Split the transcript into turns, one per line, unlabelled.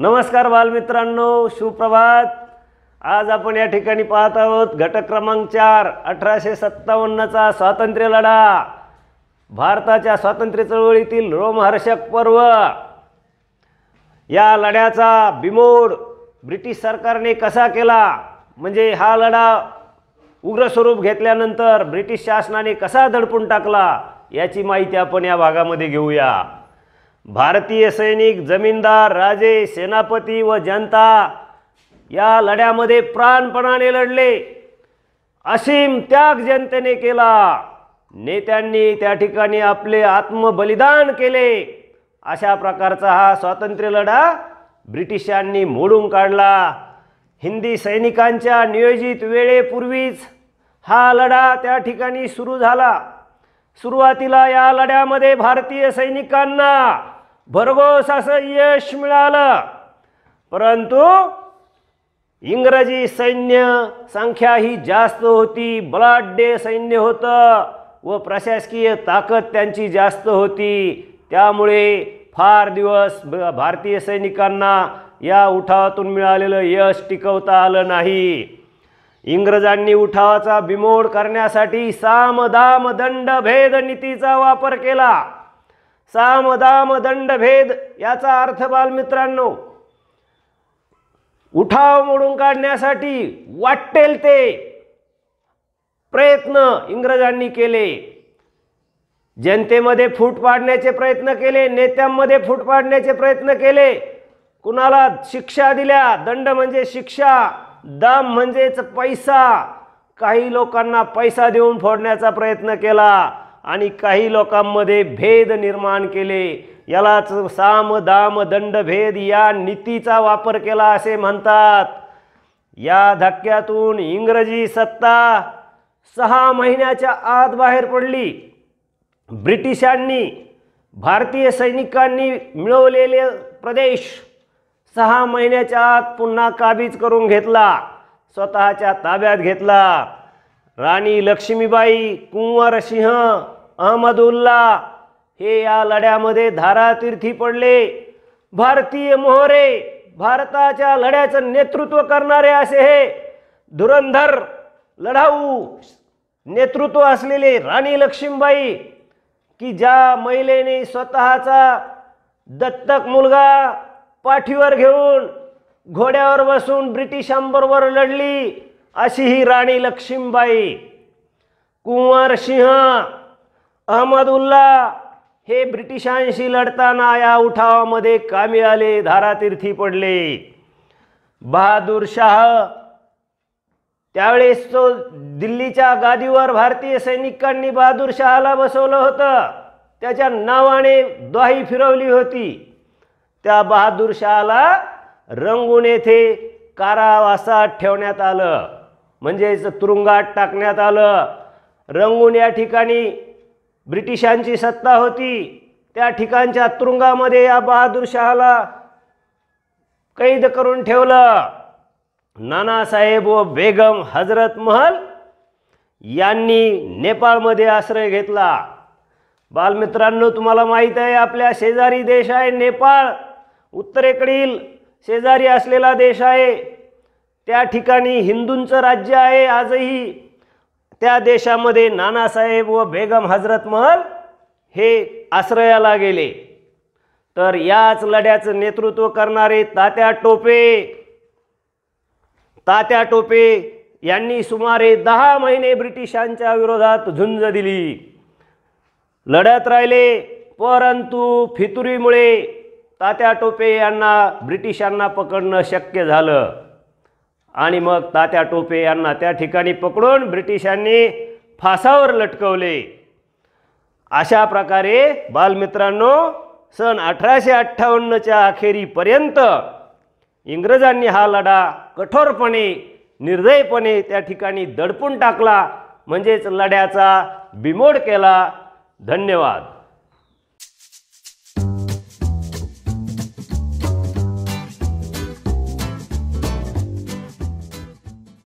नमस्कार बालमित्रांनो सुप्रभात आज आपण या ठिकाणी पाहत आहोत घटक क्रमांक चार अठराशे सत्तावन्नचा स्वातंत्र्य लढा भारताच्या स्वातंत्र्य चळवळीतील रोमहर्षक पर्व या लढ्याचा बिमोड ब्रिटिश सरकारने कसा केला म्हणजे हा लढा उग्र स्वरूप घेतल्यानंतर ब्रिटिश शासनाने कसा दडपून टाकला याची माहिती आपण या भागामध्ये घेऊया भारतीय सैनिक जमीनदार राजे सेनापती व जनता या लढ्यामध्ये प्राणपणाने लढले असीम त्याग जनतेने केला नेत्यांनी त्या ठिकाणी आपले आत्मबलिदान केले अशा प्रकारचा हा स्वातंत्र्य लढा ब्रिटिशांनी मोडून काढला हिंदी सैनिकांच्या नियोजित वेळेपूर्वीच हा लढा त्या ठिकाणी सुरू झाला सुरुवातीला या लढ्यामध्ये भारतीय सैनिकांना भरघोस असं यश मिळालं परंतु इंग्रजी सैन्य संख्या ही जास्त होती बलाढ्य सैन्य होतं व प्रशासकीय ताकद त्यांची जास्त होती त्यामुळे फार दिवस भारतीय सैनिकांना या उठावातून मिळालेलं यश टिकवता आलं नाही इंग्रजांनी उठावाचा बिमोड करण्यासाठी सामदाम दंड भेद नीतीचा वापर केला साम दाम दंड भेद याचा अर्थ बालमित्रांनो उठाव मोडून काढण्यासाठी वाटेल ते प्रयत्न इंग्रजांनी केले जनतेमध्ये फूट पाडण्याचे प्रयत्न केले नेत्यांमध्ये फूट पाडण्याचे प्रयत्न केले कुणाला शिक्षा दिल्या दंड म्हणजे शिक्षा दाम म्हणजेच पैसा काही लोकांना पैसा देऊन फोडण्याचा प्रयत्न केला आणि काही लोकांमध्ये भेद निर्माण केले यालाच साम दाम दंड भेद या नीतीचा वापर केला असे म्हणतात या धक्क्यातून इंग्रजी सत्ता सहा महिन्याच्या आत बाहेर पडली ब्रिटिशांनी भारतीय सैनिकांनी मिळवलेले प्रदेश सहा महिन्याच्या आत पुन्हा काबीज करून घेतला स्वतःच्या ताब्यात घेतला राणी लक्ष्मीबाई सिंह अहमदुल्ला हे या लढ्यामध्ये धारातीर्थी पडले भारतीय मोहरे भारताच्या लढ्याचं नेतृत्व करणारे असे हे धुरंधर लढाऊ नेतृत्व असलेले राणी लक्ष्मीबाई की ज्या महिलेने स्वतःचा दत्तक मुलगा पाठीवर घेऊन घोड्यावर बसून ब्रिटिशांबरोबर लढली अशी ही राणी लक्ष्मीबाई कुंवर सिंह उल्ला हे ब्रिटिशांशी लढताना या उठावामध्ये कामी आले धारातीर्थी पडले बहादूर शाह त्यावेळेस तो दिल्लीच्या गादीवर भारतीय सैनिकांनी बहादूर शहाला बसवलं होतं त्याच्या नावाने द्वाही फिरवली होती त्या बहादूर शाहला रंगून येथे कारावासात ठेवण्यात आलं म्हणजेच तुरुंगात टाकण्यात आलं रंगून या ठिकाणी ब्रिटिशांची सत्ता होती त्या ठिकाणच्या तुरुंगामध्ये या बहादूर शहाला कैद करून ठेवलं नानासाहेब व बेगम हजरत महल यांनी नेपाळमध्ये आश्रय घेतला बालमित्रांनो तुम्हाला माहीत आहे आपल्या शेजारी देश आहे नेपाळ उत्तरेकडील शेजारी असलेला देश आहे त्या ठिकाणी हिंदूंचं राज्य आहे आजही त्या देशामध्ये नानासाहेब व बेगम हजरत महल हे आश्रयाला गेले तर याच लढ्याचं नेतृत्व करणारे तात्या टोपे तात्या टोपे यांनी सुमारे दहा महिने ब्रिटिशांच्या विरोधात झुंज दिली लढत राहिले परंतु फितुरीमुळे तात्या टोपे यांना ब्रिटिशांना पकडणं शक्य झालं आणि मग तात्या टोपे यांना त्या ठिकाणी पकडून ब्रिटिशांनी फासावर लटकवले अशा प्रकारे बालमित्रांनो सन अठराशे अठ्ठावन्नच्या अखेरीपर्यंत इंग्रजांनी हा लढा कठोरपणे निर्दयपणे त्या ठिकाणी दडपून टाकला म्हणजेच लढ्याचा बिमोड केला धन्यवाद